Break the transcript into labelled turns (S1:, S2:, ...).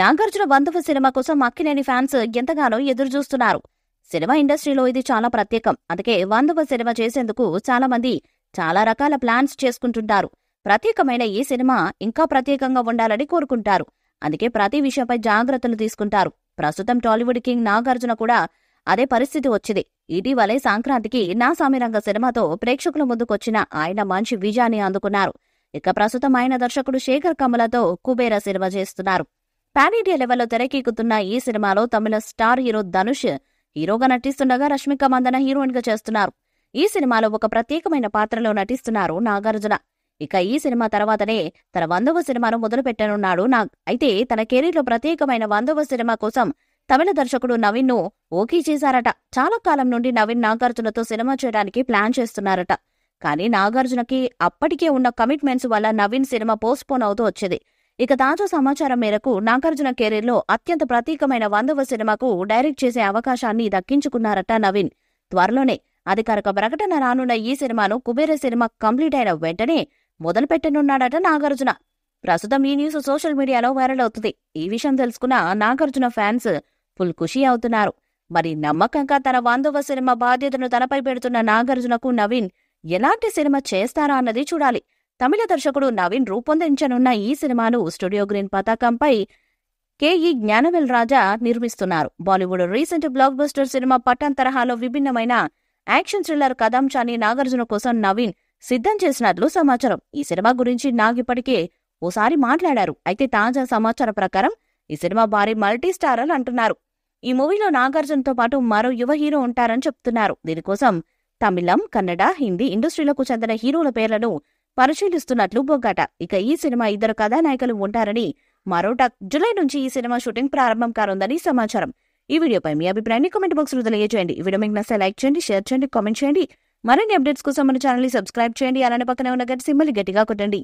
S1: నాగార్జున బంధువు సినిమా కోసం అక్కినేని ఫ్యాన్స్ ఎంతగానో ఎదురుచూస్తున్నారు సినిమా ఇండస్ట్రీలో ఇది చాలా ప్రత్యేకం అందుకే వందవ సినిమా చేసేందుకు చాలా మంది చాలా రకాల ప్లాన్స్ చేసుకుంటుంటారు ప్రత్యేకమైన ఈ సినిమా ఇంకా ప్రత్యేకంగా ఉండాలని కోరుకుంటారు అందుకే ప్రతి విషయంపై జాగ్రత్తలు తీసుకుంటారు ప్రస్తుతం టాలీవుడ్ కింగ్ నాగార్జున కూడా అదే పరిస్థితి వచ్చింది ఇటీవలే సంక్రాంతికి నా సామిరంగ సినిమాతో ప్రేక్షకుల ముందుకొచ్చిన ఆయన మంచి విజయాన్ని అందుకున్నారు ఇక ప్రస్తుతం ఆయన దర్శకుడు శేఖర్ కమలతో కుబేర సినిమా చేస్తున్నారు పాన్ ఇండియా లెవెల్లో తెరకెక్కుతున్న ఈ సినిమాలో తమిళ స్టార్ హీరో ధనుష్ హీరోగా నటిస్తుండగా రష్మిక మందన హీరోయిన్ గా చేస్తున్నారు ఈ సినిమాలో ఒక ప్రత్యేకమైన పాత్రలో నటిస్తున్నారు నాగార్జున ఇక ఈ సినిమా తర్వాతనే తన వందవ సినిమాను మొదలుపెట్టనున్నాడు నాగ్ అయితే తన కెరీర్లో ప్రత్యేకమైన వందవ సినిమా కోసం తమిళ దర్శకుడు నవీన్ ను ఓకే చేశారట చాలా కాలం నుండి నవీన్ నాగార్జునతో సినిమా చేయడానికి ప్లాన్ చేస్తున్నారట కానీ నాగార్జునకి అప్పటికే ఉన్న కమిట్మెంట్స్ వల్ల నవీన్ సినిమా పోన్ అవుతూ వచ్చేది ఇక తాజా సమాచారం మేరకు నాగార్జున కెరీర్లో అత్యంత ప్రత్యేకమైన వందవ సినిమాకు డైరెక్ట్ చేసే అవకాశాన్ని దక్కించుకున్నారట నవీన్ త్వరలోనే అధికారిక ప్రకటన రానున్న ఈ సినిమాను కుబేర సినిమా కంప్లీట్ అయిన వెంటనే మొదలుపెట్టనున్నాడట నాగార్జున ప్రస్తుతం ఈ న్యూస్ సోషల్ మీడియాలో వైరల్ అవుతుంది ఈ విషయం తెలుసుకున్న నాగార్జున ఫ్యాన్స్ ఫుల్ ఖుషి అవుతున్నారు మరి నమ్మకంగా తన వందవ సినిమా బాధ్యతను తనపై పెడుతున్న నాగార్జునకు నవీన్ ఎలాంటి సినిమా చేస్తారా అన్నది చూడాలి తమిళ దర్శకుడు నవీన్ రూపొందించనున్న ఈ సినిమాను స్టూడియో గ్రీన్ పతాకంపై కేఈ జ్ఞానవేల్ రాజా నిర్మిస్తున్నారు Bollywood recent blockbuster cinema Pathaan తరహాలో విభిన్నమైన యాక్షన్ థ్రిల్లర్ కథాంశాన్ని నాగార్జున కోసం నవీన్ సిద్ధం చేసినట్లు సమాచారం ఈ సినిమా గురించి నాగిప్పటికే ఓసారి మాట్లాడారు అయితే తాజా సమాచారం ప్రకారం ఈ సినిమా భారీ మల్టీ స్టారర్ అంటున్నారు ఈ మూవీలో నాగార్జునతో పాటు మరో యువ హీరో ఉంటారని చెప్తున్నారు దీనికోసం తమిళం కన్నడ హిందీ ఇండస్ట్రీలకు చెందిన హీరోల పేర్లను పరిశీలిస్తున్నట్లు బొగ్గాట ఇక ఈ సినిమా ఇద్దరు కథానాయకులు ఉంటారని మరోట జులై నుంచి ఈ సినిమా షూటింగ్ ప్రారంభం కానుందని సమాచారం ఈ వీడియోపై మీ అభిప్రాయాన్ని కామెంట్ బాక్స్ లో తెలియజేయండి ఈ వీడియో మీకు నచ్చితే లైక్ చేయండి షేర్ చేయండి కామెంట్ చేయండి మరిన్ని అప్డేట్స్ కోసం మన ఛానల్ సబ్స్క్రైబ్ చేయండి అలానే పక్కనే ఉన్న గట్టి సింబల్ గట్టిగా కొట్టండి